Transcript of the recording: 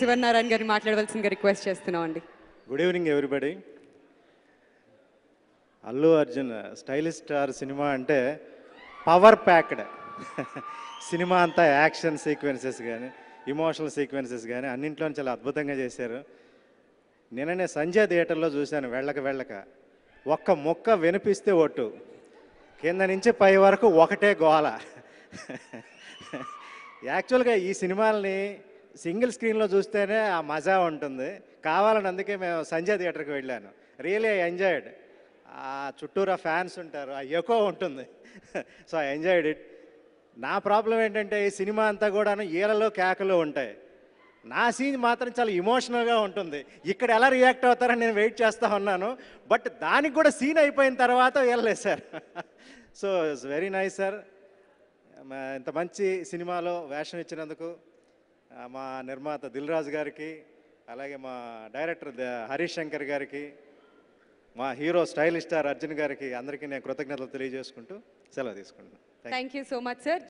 శివన్నారాయణ గారిని మాట్లాడవలసిన రిక్వెస్ట్ చేస్తున్నాం అండి good evening everybody Allu Arjun stylish star cinema అంటే పవర్ ప్యాక్డ్ సినిమా అంతా యాక్షన్ సీక్వెన్సెస్ కానీ ఇమోషనల్ సీక్వెన్సెస్ కానీ అన్నింటిలో చాలా అద్భుతంగా చేశారు నిన్ననే సంజయ్ థియేటర్లో చూశాను వెళ్ళక వెళ్ళక ఒక్క మొక్క వినిపిస్తే ఒట్టు కింద నుంచి పై వరకు ఒకటే గోల యాక్చువల్గా ఈ సినిమాల్ని సింగిల్ స్క్రీన్లో చూస్తేనే ఆ మజా ఉంటుంది కావాలని అందుకే మేము సంజయ్ థియేటర్కి వెళ్ళాను రియలీ ఐ ఎంజాయిడ్ ఆ చుట్టూరా ఫ్యాన్స్ ఉంటారు ఆ ఎక్కువ ఉంటుంది సో ఐ ఎంజాయిడ్ ఇట్ నా ప్రాబ్లం ఏంటంటే ఈ సినిమా అంతా కూడాను ఈలలో కేకలు ఉంటాయి నా సీన్ మాత్రం చాలా ఇమోషనల్గా ఉంటుంది ఇక్కడ ఎలా రియాక్ట్ అవుతారని నేను వెయిట్ చేస్తూ ఉన్నాను బట్ దానికి కూడా సీన్ అయిపోయిన తర్వాత వెళ్ళలేదు sir so it's very nice sir ఇంత మంచి సినిమాలో వేషం ఇచ్చినందుకు మా నిర్మాత దిల్రాజ్ గారికి అలాగే మా డైరెక్టర్ హరీష్ శంకర్ గారికి మా హీరో స్టైలిష్ స్టార్ అర్జున్ గారికి అందరికీ నేను కృతజ్ఞతలు తెలియజేసుకుంటూ సెలవు తీసుకుంటున్నాను thank you so much sir